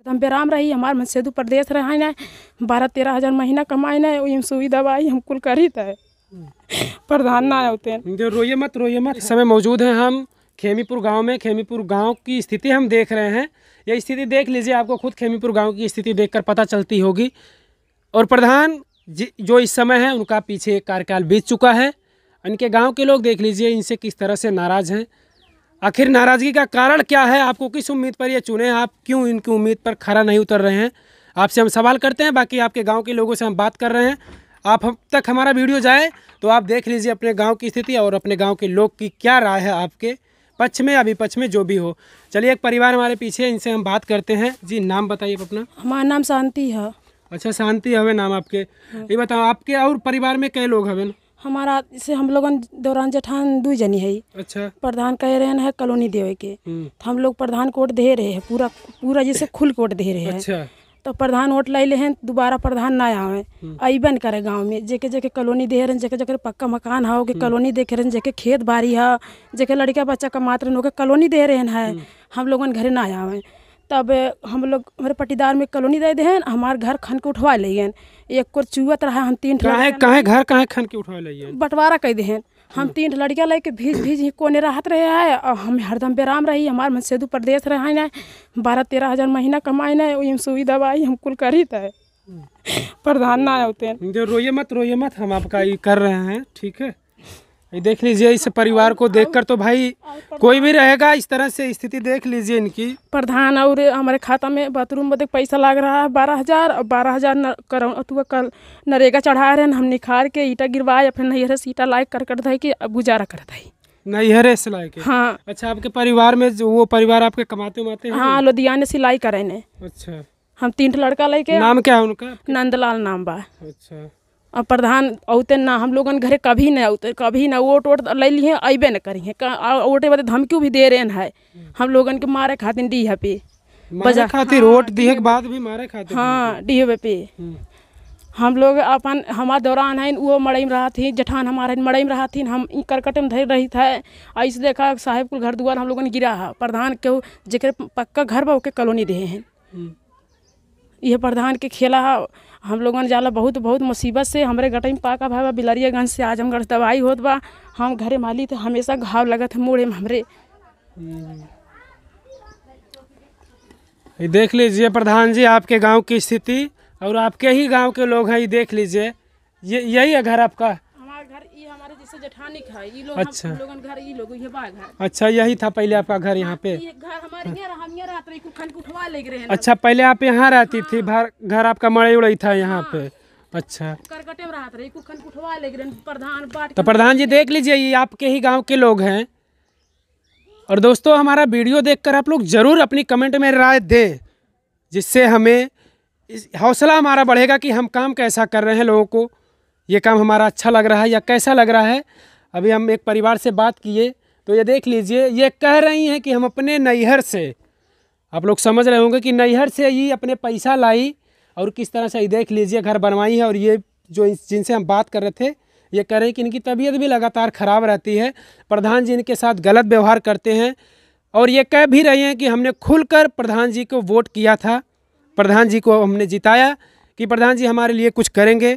एकदम बेराम रही हमार मन सेदू प्रदेश रहा ना बारह तेरह हज़ार महीना कमाए ना वही सुई दवाई हम कुल करी थे प्रधान ना होते हैं रोइए मत रोइए मत इस समय मौजूद हैं हम खेमीपुर गांव में खेमीपुर गांव की स्थिति हम देख रहे हैं यह स्थिति देख लीजिए आपको खुद खेमीपुर गांव की स्थिति देखकर पता चलती होगी और प्रधान जो इस समय है उनका पीछे कार्यकाल बीत चुका है इनके गांव के लोग देख लीजिए इनसे किस तरह से नाराज़ हैं आखिर नाराज़गी का कारण क्या है आपको किस उम्मीद पर ये चुने आप क्यों इनकी उम्मीद पर खरा नहीं उतर रहे हैं आपसे हम सवाल करते हैं बाकी आपके गांव के लोगों से हम बात कर रहे हैं आप हम तक हमारा वीडियो जाए तो आप देख लीजिए अपने गांव की स्थिति और अपने गांव के लोग की क्या राय है आपके पक्ष में या विपक्ष में जो भी हो चलिए एक परिवार हमारे पीछे इनसे हम बात करते हैं जी नाम बताइए अपना हमारा नाम शांति है अच्छा शांति हवे नाम आपके हाँ। ये बताओ आपके और परिवार में कई लोग हवे ना हमारा जैसे हम लोग दौरान जठान दू जनी है अच्छा प्रधान कह रहे हैं कॉलोनी देवे के हम्म। तो हम लोग प्रधान कोट दे रहे हैं पूरा पूरा जैसे खुल कोट दे रहे हैं अच्छा तो प्रधान वोट लै ले हैं दोबारा प्रधान ना आवे अबन हम्म। करे गांव में जेके जेके कॉलोनी दे रहे जेके जेके पक्का मकान हो के हम्म। कॉलोनी देखे रहे जेके खेत बाड़ी है जेके लड़का बच्चा का मात्र नो के कॉलोनी दे रहे हैं हम लोगन घरे ना आवे तब हम लोग हमारे पटीदार में कॉलोनी दे दें हमार घर खन के उठवा लिये एक को चुवत रहा हम तीन काहे घर काहे खन के उठवा लिये बंटवारा कह दे हम हाँ। तीन लड़कियाँ लेके भीज भीज ही कोने राहत रहे है और हम हरदम बेराम रही हमार मसेदू प्रदेश रहा बारह तेरह हज़ार महीना कमाए ना वही सुई दवाई हम कुल करी तय हाँ। प्रधान ना होते हैं जो तो रोइए मत रोये मत हम आपका ये कर रहे हैं ठीक है देख लीजिए इस परिवार को देखकर तो भाई कोई भी रहेगा इस तरह से स्थिति देख लीजिए इनकी प्रधान और हमारे खाता में बाथरूम में पैसा लग रहा है बारह हजार और बारह हजार कल नरेगा चढ़ा रहे हम निखार के ईटा गिरवाए या फिर नैहरे से ईटा लायक कर कर दी गुजारा कर दी नैहरे सिलाई के हाँ अच्छा आपके परिवार में जो वो परिवार आपके कमाते उमाते हैं हाँ लुधियाने सिलाई करे ने अच्छा हम तीन लड़का लेके नाम क्या है उनका नंदलाल नाम बा अच्छा और प्रधान औते ना हम लोगन घरे कभी ना औते कभी ना वोट वोट ले लिए अबे न करी है वोटे बदे धमकी भी दे रहे हैं हम लोगन के मारे खातिर डी है पे बजा खातिर हाँ, वोट हाँ, दिए के बाद भी मारे खातिर हाँ डी है पे हम्म। हम लोग अपन हमारे दौरान है वो मड़ई में रहा थी जठान हमारे मड़ई में रहा थी हम करकट में धर रही था ऐसे देखा साहेब कुल घर दुआर हम लोगन गिरा है प्रधान के जकर पक्का घर बहुत ओके कॉलोनी दे हैं हम्म। यह प्रधान के खेला है हम लोगन जाला बहुत बहुत मुसीबत से हमारे गटे में पाका भाई बिलरियागंज से आजमगढ़ हम दवाई होत बा हम घरे माली तो हमेशा घाव लगत है मोड़े में हमरे देख लीजिए प्रधान जी आपके गांव की स्थिति और आपके ही गांव के लोग हैं ये देख लीजिए ये यही है घर आपका से जठानी है ये लोग अच्छा हम लोगन घर ये लोग ये बाग है अच्छा यही था पहले आपका घर यहाँ पे हाँ, घर हमारे यहाँ हम यहाँ रहते रही खन उठवा ले रहे हैं अच्छा पहले आप यहाँ रहती थी हाँ। घर आपका मड़ई उड़ई था यहाँ हाँ। पे अच्छा करकटे में रहते रही कुखन उठवा ले रहे प्रधान तो प्रधान जी देख लीजिए ये आपके ही गाँव के लोग हैं और दोस्तों हमारा वीडियो देखकर आप लोग ज़रूर अपनी कमेंट में राय दें जिससे हमें हौसला हमारा बढ़ेगा कि हम काम कैसा कर रहे हैं लोगों को ये काम हमारा अच्छा लग रहा है या कैसा लग रहा है अभी हम एक परिवार से बात किए तो ये देख लीजिए ये कह रही हैं कि हम अपने नैहर से आप लोग समझ रहे होंगे कि नैहर से ही अपने पैसा लाई और किस तरह से ये देख लीजिए घर बनवाई है और ये जो जिनसे हम बात कर रहे थे ये कह रहे हैं कि इनकी तबीयत भी लगातार ख़राब रहती है प्रधान जी इनके साथ गलत व्यवहार करते हैं और ये कह भी रहे हैं कि हमने खुलकर प्रधान जी को वोट किया था प्रधान जी को हमने जिताया कि प्रधान जी हमारे लिए कुछ करेंगे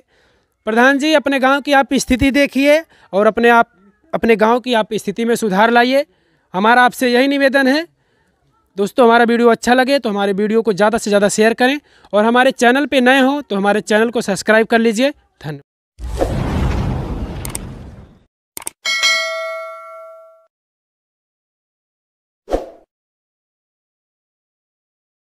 प्रधान जी अपने गांव की आप स्थिति देखिए और अपने आप अपने गांव की आप स्थिति में सुधार लाइए हमारा आपसे यही निवेदन है दोस्तों हमारा वीडियो अच्छा लगे तो हमारे वीडियो को ज़्यादा से ज़्यादा शेयर करें और हमारे चैनल पर नए हो तो हमारे चैनल को सब्सक्राइब कर लीजिए धन्यवाद